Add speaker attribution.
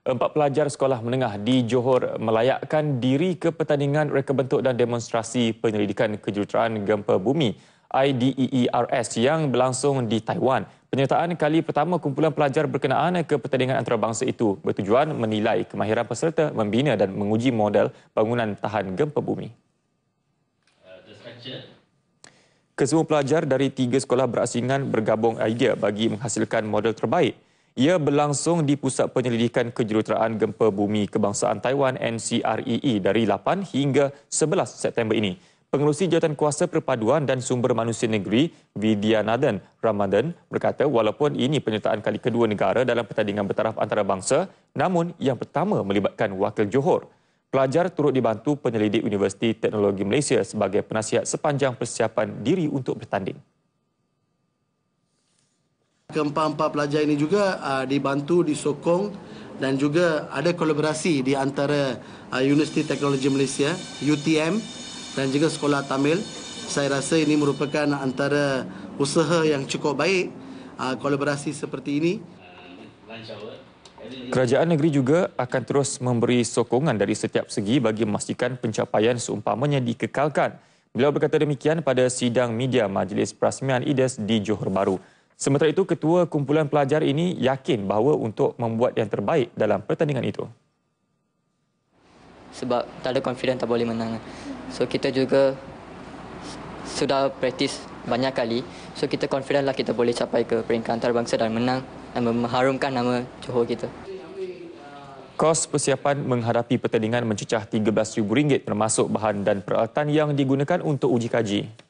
Speaker 1: Empat pelajar sekolah menengah di Johor melayakkan diri ke pertandingan reka bentuk dan demonstrasi penyelidikan kejuruteraan gempa bumi IDEERS yang berlangsung di Taiwan. Penyertaan kali pertama kumpulan pelajar berkenaan ke pertandingan antarabangsa itu bertujuan menilai kemahiran peserta membina dan menguji model bangunan tahan gempa bumi. Kesemua pelajar dari tiga sekolah berasingan bergabung idea bagi menghasilkan model terbaik. Ia berlangsung di Pusat Penyelidikan Kejuruteraan Gempa Bumi Kebangsaan Taiwan NCREE e, dari 8 hingga 11 September ini. Pengerusi Jawatan Kuasa Perpaduan dan Sumber Manusia Negeri Vidya Vidyanathan Ramadan berkata walaupun ini penyertaan kali kedua negara dalam pertandingan bertaraf antarabangsa, namun yang pertama melibatkan wakil Johor. Pelajar turut dibantu penyelidik Universiti Teknologi Malaysia sebagai penasihat sepanjang persiapan diri untuk bertanding.
Speaker 2: Keempat-empat pelajar ini juga uh, dibantu, disokong dan juga ada kolaborasi di antara uh, Universiti Teknologi Malaysia, UTM dan juga Sekolah Tamil. Saya rasa ini merupakan antara usaha yang cukup baik uh, kolaborasi seperti ini.
Speaker 1: Kerajaan negeri juga akan terus memberi sokongan dari setiap segi bagi memastikan pencapaian seumpamanya dikekalkan. Beliau berkata demikian pada sidang media Majlis Perasmian IDES di Johor Bahru. Sementara itu, ketua kumpulan pelajar ini yakin
Speaker 3: bahawa untuk membuat yang terbaik dalam pertandingan itu. Sebab tak ada confidence tak boleh menang. So kita juga sudah praktis banyak kali. So kita confident lah kita boleh capai ke peringkat antarabangsa dan menang dan mengharumkan nama Johor kita.
Speaker 1: Kos persiapan menghadapi pertandingan mencecah RM13,000 termasuk bahan dan peralatan yang digunakan untuk uji kaji.